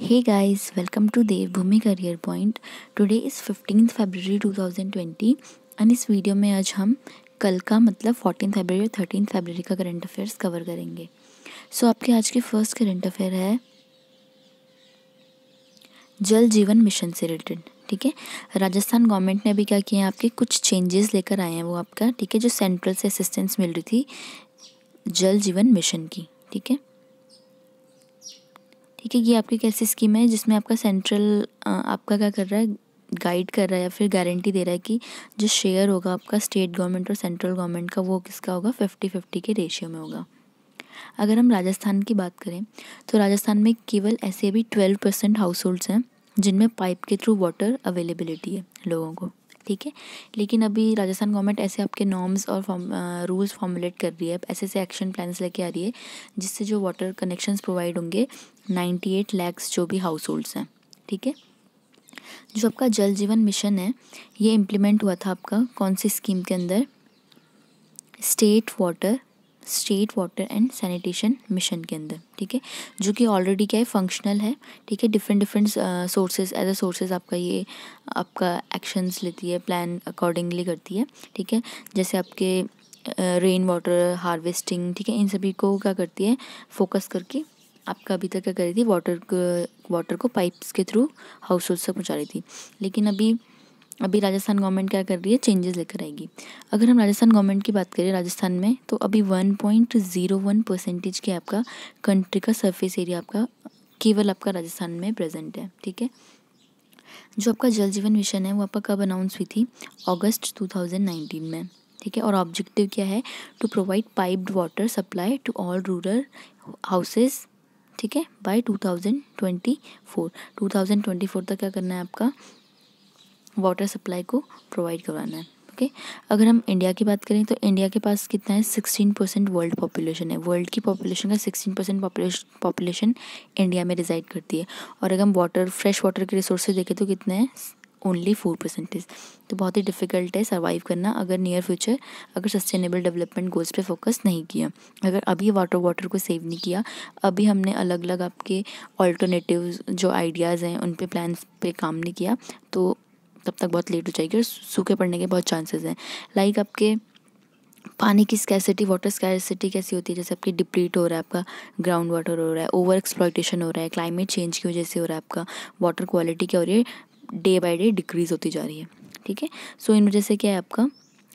Hey guys, welcome to Devbhumi Career Point. Today is 15th February 2020 and इस video में आज हम कल का मतलब फोर्टीन फरवरी और थर्टीन फरवरी का करंट अफेयर्स कवर करेंगे सो so, आपके आज के फर्स्ट करंट अफेयर है जल जीवन मिशन से रिलेटेड ठीक है राजस्थान गवर्नमेंट ने अभी क्या किया है आपके कुछ चेंजेस लेकर आए हैं वो आपका ठीक है जो सेंट्रल से असिस्टेंस मिल रही थी जल जीवन मिशन की ठीक है ठीक है ये आपकी कैसी स्कीम है जिसमें आपका सेंट्रल आपका क्या कर रहा है गाइड कर रहा है या फिर गारंटी दे रहा है कि जो शेयर होगा आपका स्टेट गवर्नमेंट और सेंट्रल गवर्नमेंट का वो किसका होगा फिफ्टी फिफ्टी के रेशियो में होगा अगर हम राजस्थान की बात करें तो राजस्थान में केवल ऐसे भी ट्वेल्व परसेंट हाउस होल्ड्स हैं जिनमें पाइप के थ्रू वाटर अवेलेबिलिटी है लोगों को ठीक है लेकिन अभी राजस्थान गवर्नमेंट ऐसे आपके नॉर्म्स और फॉर्म रूल्स फॉर्मुलेट कर रही है ऐसे ऐसे एक्शन प्लान्स लेके आ रही है जिससे जो वाटर कनेक्शन प्रोवाइड होंगे नाइन्टी एट लैक्स जो भी हाउस होल्ड्स हैं ठीक है जो आपका जल जीवन मिशन है ये इम्प्लीमेंट हुआ था आपका कौन सी स्कीम के अंदर state water state water and sanitation mission के अंदर ठीक है जो कि ऑलरेडी क्या है फंक्शनल है ठीक है different different sources as a sources आपका ये आपका एक्शंस लेती है प्लान अकॉर्डिंगली करती है ठीक है जैसे आपके रेन वाटर हार्वेस्टिंग ठीक है इन सभी को क्या करती है फोकस करके आपका अभी तक क्या कर रही थी वाटर वाटर uh, को पाइप्स के थ्रू हाउस होल्ड तक पहुँचा रही थी लेकिन अभी अभी राजस्थान गवर्नमेंट क्या कर रही है चेंजेस लेकर आएगी अगर हम राजस्थान गवर्नमेंट की बात करें राजस्थान में तो अभी one point zero one percentage के आपका कंट्री का सरफेस एरिया आपका केवल आपका राजस्थान में प्रेजेंट है ठीक है जो आपका जल जीवन मिशन है वो आपका कब अनाउंस हुई थी अगस्त टू में ठीक है और ऑब्जेक्टिव क्या है to provide piped water supply to all rural houses ठीक है बाय 2024 2024 तक क्या करना है आपका वाटर सप्लाई को प्रोवाइड करवाना है ओके अगर हम इंडिया की बात करें तो इंडिया के पास कितना है सिक्सटीन परसेंट वर्ल्ड पॉपुलेशन है वर्ल्ड की पॉपुलेशन का सिक्सटीन परसेंट पॉपुलेशन इंडिया में रिजाइड करती है और अगर हम वाटर फ्रेश वाटर के रिसोर्सेज देखें तो कितने हैं ओनली फोर परसेंटेज तो बहुत ही डिफ़िकल्ट है सर्वाइव करना अगर नियर फ्यूचर अगर सस्टेनेबल डेवलपमेंट गोल्स पे फोकस नहीं किया अगर अभी वाटर वाटर को सेव नहीं किया अभी हमने अलग अलग आपके ऑल्टरनेटिव जो आइडियाज़ हैं उन पे प्लान्स पे काम नहीं किया तो तब तक बहुत लेट हो जाएगी और सूखे पड़ने के बहुत चांसेस हैं लाइक आपके पानी की स्कैसिटी वाटर स्कैसिटी कैसी होती है जैसे आपकी डिप्लीट हो रहा है आपका ग्राउंड वाटर हो रहा है ओवर एक्सप्लॉयटेशन हो रहा है क्लाइमेट चेंज की वजह से हो रहा है आपका वाटर क्वालिटी क्या हो रही है डे बाय डे डिक्रीज़ होती जा रही है ठीक है सो इन वजह से क्या है आपका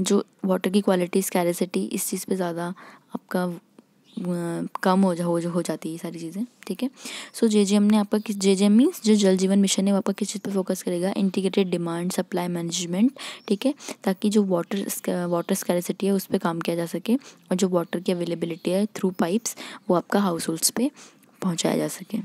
जो वाटर की क्वालिटी स्कैरसिटी इस चीज़ पे ज़्यादा आपका कम हो जा हो, हो जाती है सारी चीज़ें ठीक है सो जे जे एम ने आपका किस जे जे एम मीन्स जो जल जीवन मिशन है वो आपका किस चीज़ पर फोकस करेगा इंटीग्रेटेड डिमांड सप्लाई मैनेजमेंट ठीक है ताकि जो वाटर वाटर स्कैरसिटी है उस पर काम किया जा सके और जो वाटर की अवेलेबिलिटी है थ्रू पाइप्स वो आपका हाउस होल्ड्स पे पहुँचाया जा सके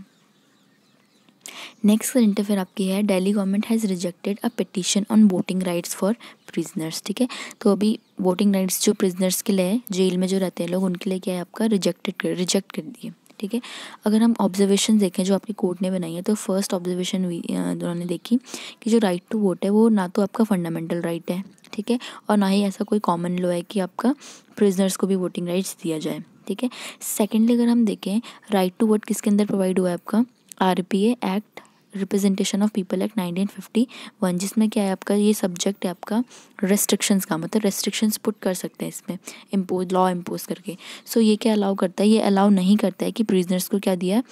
नेक्स्ट करंट अफेयर आपकी है daily government has rejected a petition on voting rights for prisoners ठीक है तो अभी वोटिंग राइट्स जो प्रिजनर्स के लिए जेल में जो रहते हैं लोग उनके लिए क्या है आपका रिजेक्टेड कर रिजेक्ट कर दिए ठीक है अगर हम ऑब्जर्वेशन देखें जो आपकी कोर्ट ने बनाई है तो फर्स्ट ऑब्जर्वेशन उन्होंने देखी कि जो राइट टू वोट है वो ना तो आपका फंडामेंटल राइट है ठीक है और ना ही ऐसा कोई कॉमन लॉ है कि आपका प्रिजनर्स को भी वोटिंग राइट्स दिया जाए ठीक है सेकेंडली अगर हम देखें राइट टू वोट किसके अंदर प्रोवाइड हुआ है आपका R act representation of people act 1951 जिसमें क्या है आपका ये सब्जेक्ट है आपका रेस्ट्रिक्शंस का मतलब रेस्ट्रिक्शंस पुट कर सकते हैं इसमें इम्पोज लॉ इम्पोज करके सो so, ये क्या अलाउ करता है ये अलाउ नहीं करता है कि प्रिजनर्स को क्या दिया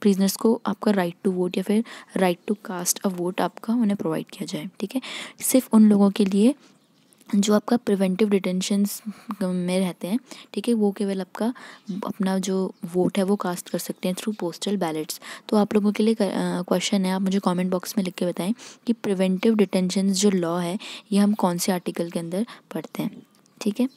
प्रिजनर्स को आपका राइट टू वोट या फिर right to cast a vote आपका उन्हें प्रोवाइड किया जाए ठीक है सिर्फ उन लोगों के लिए जो आपका प्रिवेंटिव डिटेंशंस में रहते हैं ठीक है वो केवल आपका अपना जो वोट है वो कास्ट कर सकते हैं थ्रू पोस्टल बैलेट्स तो आप लोगों के लिए क्वेश्चन है आप मुझे कमेंट बॉक्स में लिख के बताएं कि प्रिवेंटिव डिटेंशन जो लॉ है ये हम कौन से आर्टिकल के अंदर पढ़ते हैं ठीक है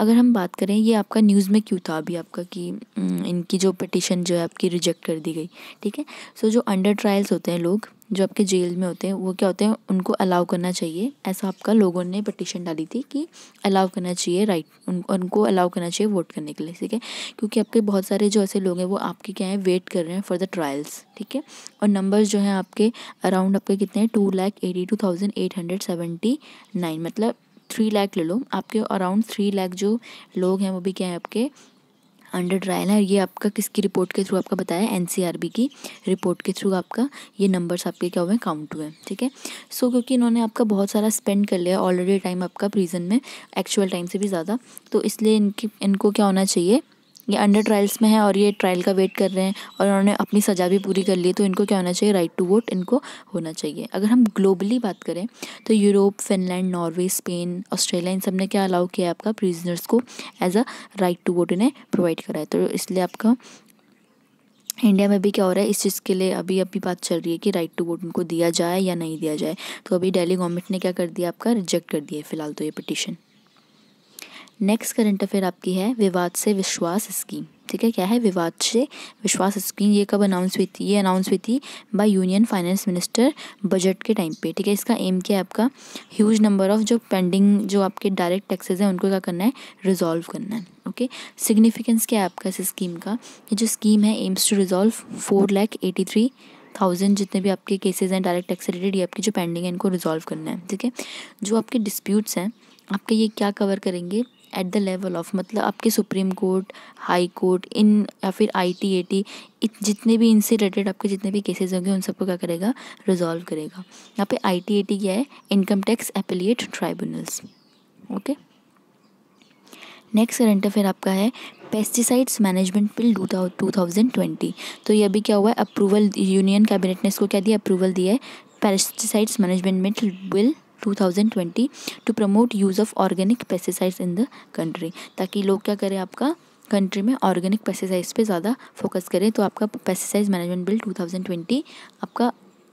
अगर हम बात करें ये आपका न्यूज़ में क्यों था अभी आपका कि इनकी जो पटिशन जो है आपकी रिजेक्ट कर दी गई ठीक है सो जो अंडर ट्रायल्स होते हैं लोग जो आपके जेल में होते हैं वो क्या होते हैं उनको अलाउ करना चाहिए ऐसा आपका लोगों ने पटिशन डाली थी कि अलाउ करना चाहिए राइट उन, उनको अलाउ करना चाहिए वोट करने के लिए ठीक है क्योंकि आपके बहुत सारे जो ऐसे लोग हैं वो आपके क्या है वेट कर रहे हैं फॉर द ट्रायल्स ठीक है और नंबर्स जो हैं आपके अराउंड आपके कितने हैं two lakh eighty two thousand eight hundred seventy nine मतलब थ्री लाख ले लो आपके अराउंड थ्री लाख जो लोग हैं वो भी क्या है आपके अंडर ट्रायल है ये आपका किसकी रिपोर्ट के थ्रू आपका बताया एनसीआरबी की रिपोर्ट के थ्रू आपका ये नंबर्स आपके क्या हुए हैं काउंट हुए हैं ठीक है सो क्योंकि इन्होंने आपका बहुत सारा स्पेंड कर लिया ऑलरेडी टाइम आपका प्रिजन में एक्चुअल टाइम से भी ज़्यादा तो इसलिए इनकी इनको क्या होना चाहिए ये अंडर ट्रायल्स में है और ये ट्रायल का वेट कर रहे हैं और उन्होंने अपनी सज़ा भी पूरी कर ली तो इनको क्या होना चाहिए राइट टू वोट इनको होना चाहिए अगर हम ग्लोबली बात करें तो Europe Finland Norway Spain Australia इन सब ने क्या अलाउ किया है आपका प्रिजनर्स को as a right to vote इन्हें प्रोवाइड करा है तो इसलिए आपका इंडिया में भी क्या हो रहा है इस चीज़ के लिए अभी अभी बात चल रही है कि राइट टू वोट उनको दिया जाए या नहीं दिया जाए तो अभी दिल्ली गवर्नमेंट ने क्या कर दिया आपका रिजेक्ट कर दिया है फिलहाल तो ये पटिशन नेक्स्ट करंट अफेयर आपकी है विवाद से विश्वास स्कीम ठीक है क्या है विवाद से विश्वास स्कीम ये कब अनाउंस हुई थी ये अनाउंस हुई थी by union finance minister budget के टाइम पे ठीक है इसका एम क्या है आपका ह्यूज नंबर ऑफ जो पेंडिंग जो आपके डायरेक्ट टैक्सेस हैं उनको क्या करना है रिजॉल्व करना है ओके सिग्निफिकेंस क्या है आपका इस स्कीम का ये जो स्कीम है aims to resolve four lakh eighty three thousand जितने भी आपके केसेज हैं डायरेक्ट टैक्स रिलेटेड ये आपकी जो पेंडिंग है इनको रिजॉल्व करना है ठीक है जो आपके डिस्प्यूट्स हैं आपके ये क्या कवर करेंगे एट द लेवल ऑफ मतलब आपके Supreme Court High Court in या फिर आई टी ए टी जितने भी इनसे रिलेटेड आपके जितने भी केसेस होंगे उन सबको क्या करेगा रिजॉल्व करेगा यहाँ पे आई टी ए टी क्या है income tax appellate tribunals okay next current affair आपका है pesticides management bill two thousand twenty तो ये अभी क्या हुआ है अप्रूवल यूनियन कैबिनेट ने इसको क्या दिया अप्रूवल दिया है pesticides management bill 2020 to promote use of organic pesticides in the country ताकि लोग क्या करें आपका कंट्री में ऑर्गेनिक पेस्टिसाइड्स पे ज़्यादा फोकस करें तो आपका पेस्टिसाइड मैनेजमेंट बिल 2020 आपका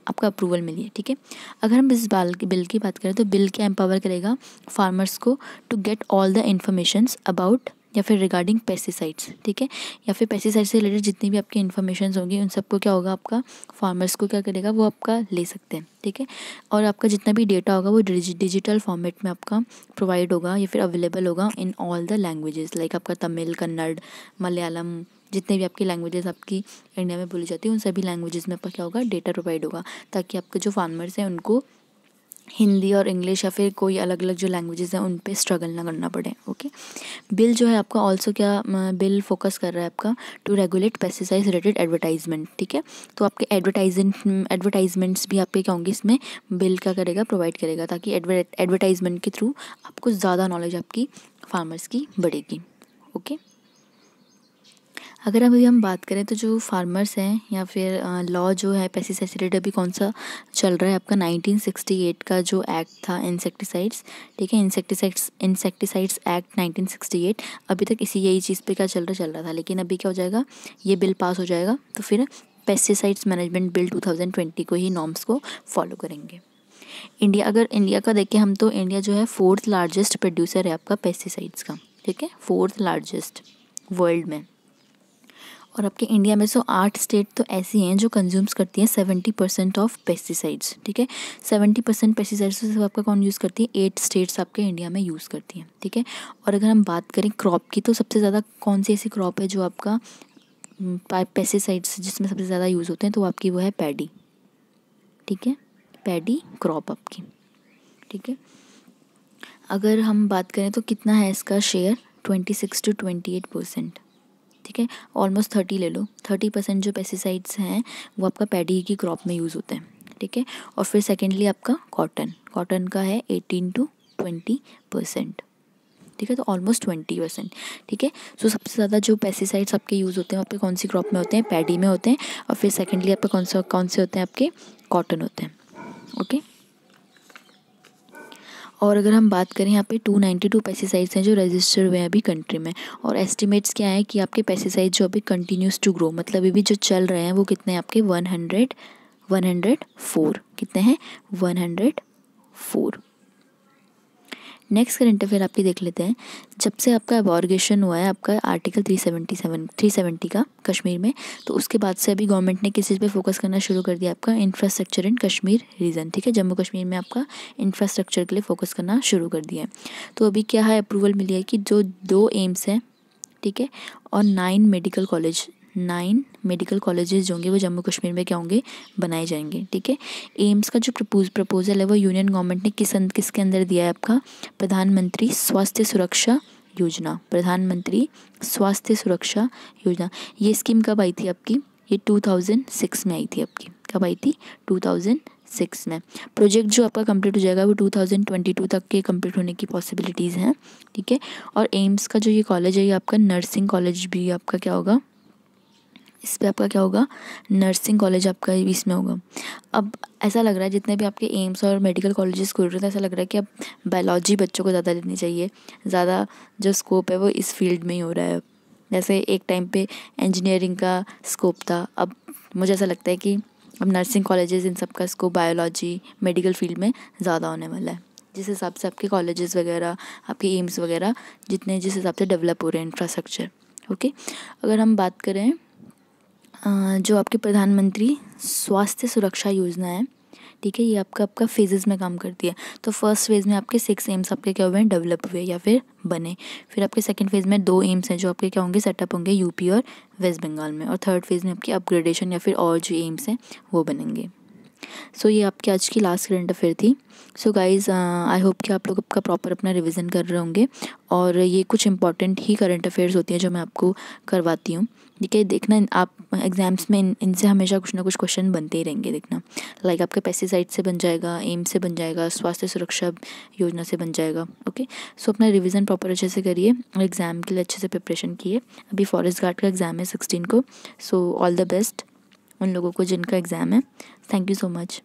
आपका अप्रूवल मिली है ठीक है अगर हम इस बाल बिल की बात करें तो बिल क्या एम्पावर करेगा फार्मर्स को to get all the information about या फिर रिगार्डिंग पेस्टिसाइड्स ठीक है या फिर पेस्टिसाइड से रिलेटेड जितनी भी आपकी इन्फॉर्मेशन होंगी उन सबको क्या होगा आपका फार्मर्स को क्या करेगा वो आपका ले सकते हैं ठीक है और आपका जितना भी डेटा होगा वो डिजिटल फॉर्मेट में आपका प्रोवाइड होगा या फिर अवेलेबल होगा in all the languages like आपका तमिल कन्नड़ मलयालम जितने भी आपकी लैंग्वेजेस आपकी इंडिया में बोली जाती है उन सभी लैंग्वेजेस में आपका क्या होगा डेटा प्रोवाइड होगा ताकि आपके जो फार्मर्स हैं उनको हिंदी और इंग्लिश या फिर कोई अलग अलग जो लैंग्वेजेस हैं उन पे स्ट्रगल ना करना पड़े ओके बिल जो है आपका ऑल्सो क्या बिल फोकस कर रहा है आपका to regulate pesticide related advertisement ठीक है तो आपके एडवर्टाइजमेंट एडवर्टाइजमेंट्स भी आपके क्या होंगे इसमें बिल क्या करेगा प्रोवाइड करेगा ताकि एडवर्टाइजमेंट के थ्रू आपको ज़्यादा नॉलेज आपकी फार्मर्स की बढ़ेगी ओके अगर अभी हम बात करें तो जो फार्मर्स हैं या फिर लॉ जो है पेस्टिसाइड अभी कौन सा चल रहा है आपका 1968 का जो एक्ट था इंसेक्टिसाइड्स ठीक है इंसेक्टिसाइड्स इंसेक्टिसाइड्स एक्ट 1968 अभी तक इसी यही चीज़ पे क्या चल रहा चल रहा था लेकिन अभी क्या हो जाएगा ये बिल पास हो जाएगा तो फिर पेस्टिसाइड्स मैनेजमेंट बिल टू को ही नॉर्म्स को फॉलो करेंगे इंडिया अगर इंडिया का देखें हम तो इंडिया जो है फोर्थ लार्जेस्ट प्रोड्यूसर है आपका पेस्टिसाइड्स का ठीक है फोर्थ लार्जेस्ट वर्ल्ड में और आपके इंडिया में सो आठ स्टेट तो ऐसी हैं जो कंज्यूम्स करती हैं सेवेंटी परसेंट ऑफ पेस्टिसाइड्स ठीक है सेवेंटी परसेंट पेस्टिसाइड्स से आपका कौन यूज़ करती है एट स्टेट्स आपके इंडिया में यूज़ करती हैं ठीक है और अगर हम बात करें क्रॉप की तो सबसे ज़्यादा कौन सी ऐसी क्रॉप है जो आपका पेस्टिसाइड्स जिसमें सबसे ज़्यादा यूज़ होते हैं तो आपकी वो है पैडी ठीक है पैडी क्रॉप आपकी ठीक है अगर हम बात करें तो कितना है इसका share twenty six to twenty eight percent ठीक है ऑलमोस्ट थर्टी ले लो थर्टी परसेंट जो पेस्टिसाइड्स हैं वो आपका पैडी की क्रॉप में यूज़ होते हैं ठीक है और फिर सेकेंडली आपका कॉटन कॉटन का है एटीन टू ट्वेंटी परसेंट ठीक है तो ऑलमोस्ट ट्वेंटी परसेंट ठीक है सो सबसे ज़्यादा जो पेस्टिसाइड्स आपके यूज़ होते हैं आपके कौन सी क्रॉप में होते हैं पैडी में होते हैं और फिर सेकेंडली आपके कौन से कौन से होते हैं आपके कॉटन होते हैं ओके okay? और अगर हम बात करें यहाँ पे 292 पेस्टिसाइड्स हैं जो रजिस्टर्ड हुए हैं अभी कंट्री में और एस्टिमेट्स क्या है कि आपके पेस्टिसाइड जो अभी कंटिन्यूस टू ग्रो मतलब अभी जो चल रहे हैं वो कितने हैं आपके 100 104 कितने हैं 104 नेक्स्ट करंट अफेयर आपकी देख लेते हैं जब से आपका एबॉर्गेशन हुआ है आपका आर्टिकल 377 370 का कश्मीर में तो उसके बाद से अभी गवर्नमेंट ने किस चीज़ पर फोकस करना शुरू कर दिया आपका इंफ्रास्ट्रक्चर इन कश्मीर रीजन ठीक है जम्मू कश्मीर में आपका इंफ्रास्ट्रक्चर के लिए फोकस करना शुरू कर दिया है तो अभी क्या है अप्रूवल मिली है कि जो दो एम्स हैं ठीक है और nine medical college nine medical colleges जो होंगे वो जम्मू कश्मीर में क्या होंगे बनाए जाएंगे ठीक है एम्स का जो प्रपोज प्रपोजल है वो यूनियन गवर्नमेंट ने किस किसके अंदर दिया है आपका प्रधानमंत्री स्वास्थ्य सुरक्षा योजना प्रधानमंत्री स्वास्थ्य सुरक्षा योजना ये स्कीम कब आई थी आपकी ये सिक्स में आई थी आपकी कब आई थी टू सिक्स में प्रोजेक्ट जो आपका कंप्लीट हो जाएगा वो टू थाउजेंड ट्वेंटी टू तक के कंप्लीट होने की पॉसिबिलिटीज़ हैं ठीक है और एम्स का जो ये कॉलेज है ये आपका नर्सिंग कॉलेज भी आपका क्या होगा इस पर आपका क्या होगा नर्सिंग कॉलेज आपका इसमें होगा अब ऐसा लग रहा है जितने भी आपके एम्स और मेडिकल कॉलेजेस खुल रहे थे तो ऐसा लग रहा है कि अब बायोलॉजी बच्चों को ज़्यादा लेनी चाहिए ज़्यादा जो स्कोप है वो इस फील्ड में ही हो रहा है जैसे एक टाइम पे इंजीनियरिंग का स्कोप था अब मुझे ऐसा लगता है कि अब नर्सिंग कॉलेजेस इन सब का स्कोप बायोलॉजी मेडिकल फील्ड में ज़्यादा होने वाला है जिस हिसाब से आपके कॉलेजेस वगैरह आपके एम्स वगैरह जितने जिस हिसाब से डेवलप हो रहे हैं इंफ्रास्ट्रक्चर ओके अगर हम बात करें जो आपके प्रधानमंत्री स्वास्थ्य सुरक्षा योजना है ठीक है ये आपका आपका फेजेस में काम करती है तो फर्स्ट फेज़ में आपके सिक्स एम्स आपके क्या हुए हैं डेवलप हुए या फिर बने फिर आपके सेकंड फेज़ में दो एम्स हैं जो आपके क्या होंगे सेटअप होंगे यूपी और वेस्ट बंगाल में और थर्ड फेज़ में आपकी अपग्रेडेशन या फिर और जो एम्स हैं वो बनेंगे सो so, ये आपकी आज की लास्ट करंट अफेयर थी सो गाइज़ आई होप कि आप लोग आपका प्रॉपर अपना रिविज़न कर रहे होंगे और ये कुछ इंपॉर्टेंट ही करंट अफेयर्स होती हैं जो मैं आपको करवाती हूँ ठीक है देखना आप एग्ज़ाम्स में इन इनसे हमेशा कुछ ना कुछ क्वेश्चन बनते ही रहेंगे देखना लाइक आपके पेस्टिसाइड से बन जाएगा एम से बन जाएगा स्वास्थ्य सुरक्षा योजना से बन जाएगा ओके सो अपना रिविज़न प्रॉपर अच्छे से करिए और एग्ज़ाम के लिए अच्छे से प्रिपरेशन किए अभी फॉरेस्ट गार्ड का एग्ज़ाम है सिक्सटीन को सो ऑल द बेस्ट उन लोगों को जिनका एग्ज़ाम है Thank you so much.